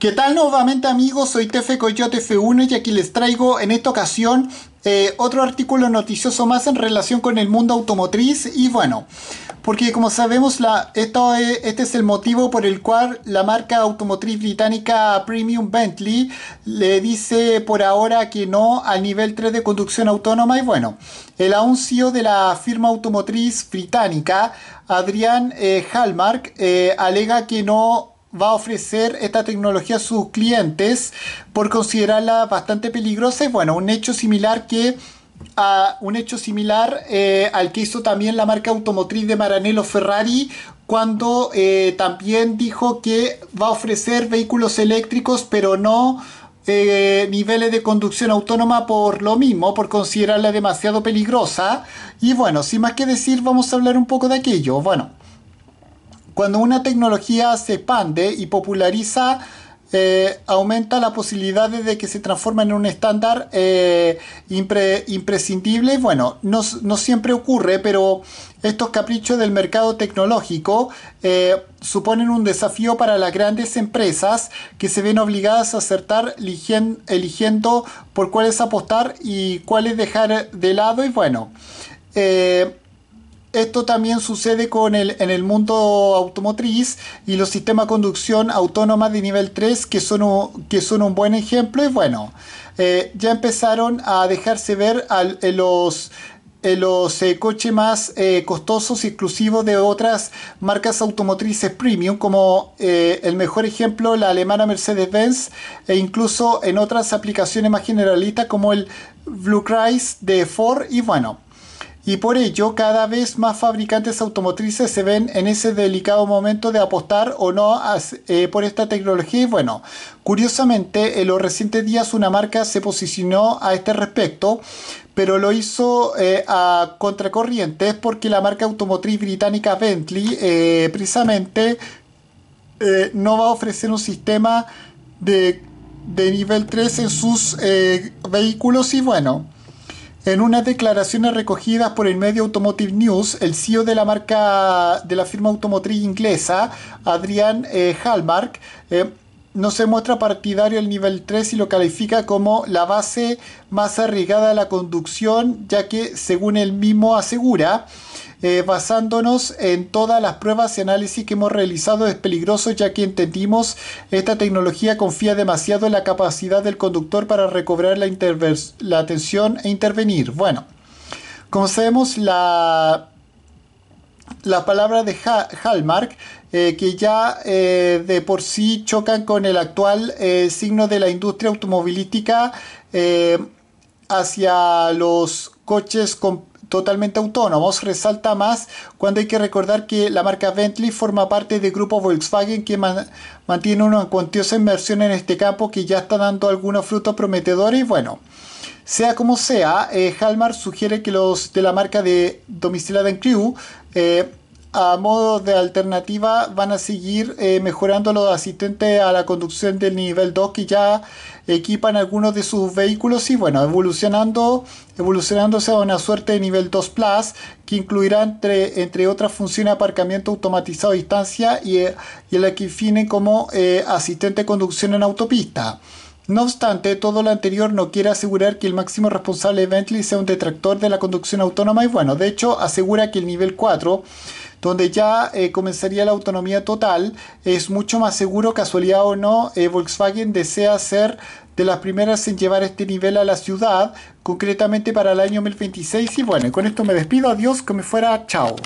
¿Qué tal nuevamente amigos? Soy Tefe Coyote F1 y aquí les traigo en esta ocasión eh, otro artículo noticioso más en relación con el mundo automotriz y bueno, porque como sabemos la, esto e, este es el motivo por el cual la marca automotriz británica Premium Bentley le dice por ahora que no al nivel 3 de conducción autónoma y bueno, el anuncio e de la firma automotriz británica Adrián eh, Hallmark eh, alega que no va a ofrecer esta tecnología a sus clientes por considerarla bastante peligrosa. Es bueno, un hecho similar que a un hecho similar eh, al que hizo también la marca automotriz de Maranello Ferrari cuando eh, también dijo que va a ofrecer vehículos eléctricos pero no eh, niveles de conducción autónoma por lo mismo, por considerarla demasiado peligrosa. Y bueno, sin más que decir, vamos a hablar un poco de aquello. Bueno, cuando una tecnología se expande y populariza, eh, aumenta la posibilidad de que se transforme en un estándar eh, imprescindible. Bueno, no, siempre ocurre, pero estos caprichos del mercado tecnológico eh, suponen un desafío para las grandes empresas que se ven obligadas a acertar eligiendo por cuáles apostar y cuáles dejar de lado. Y bueno, esto también sucede con el, en el mundo automotriz y los sistemas de conducción autónoma de nivel 3 que son un, que son un buen ejemplo y bueno, eh, ya empezaron a dejarse ver los los eh, coches más eh, costosos y exclusivos de otras marcas automotrices premium, como el mejor ejemplo la alemana Mercedes-Benz e incluso en otras aplicaciones más generalistas como el Blue de Ford y bueno y por ello cada vez más fabricantes automotrices se ven en ese delicado momento de apostar o no eh, por esta tecnología y bueno, curiosamente en los recientes días una marca se posicionó a este respecto pero lo hizo eh, a contracorriente porque la marca automotriz británica Bentley eh, precisamente no va a ofrecer un sistema de, de nivel 3 en sus vehículos y bueno, en unas declaraciones recogidas por el medio Automotive News, el CEO de la marca de la firma automotriz inglesa, Adrian eh, Hallmark, eh, no se muestra partidario del nivel 3 y lo califica como la base más arriesgada de la conducción, ya que, según él mismo asegura, eh, basándonos en todas las pruebas y análisis que hemos realizado es peligroso ya que entendimos esta tecnología confía demasiado en la capacidad del conductor para recobrar la, atención e intervenir. Bueno, como la, la palabra de Hallmark eh, que ya eh, de por sí chocan con el actual signo de la industria automovilística hacia los coches con totalmente autónomos resalta más cuando hay que recordar que la marca Bentley forma parte del grupo Volkswagen que mantiene una cuantiosa inversión en este campo que ya está dando algunos frutos prometedores y bueno. Sea como sea, Halmar eh, sugiere que los de la marca de domicilada en Crew eh, a modo de alternativa van a seguir eh, mejorando los asistentes a la conducción del nivel 2 que ya equipan algunos de sus vehículos y bueno, evolucionando, evolucionándose a una suerte de nivel 2 Plus que incluirá entre, entre otras funciones aparcamiento automatizado a distancia y, el eh, la que define como eh, asistente de conducción en autopista. No obstante, todo lo anterior no quiere asegurar que el máximo responsable de Bentley sea un detractor de la conducción autónoma y bueno, de hecho asegura que el nivel 4 donde ya eh, comenzaría la autonomía total. Es mucho más seguro, casualidad o no, eh, Volkswagen desea ser de las primeras en llevar este nivel a la ciudad, concretamente para el año 2026. Y bueno, con esto me despido, adiós, que me fuera, chao.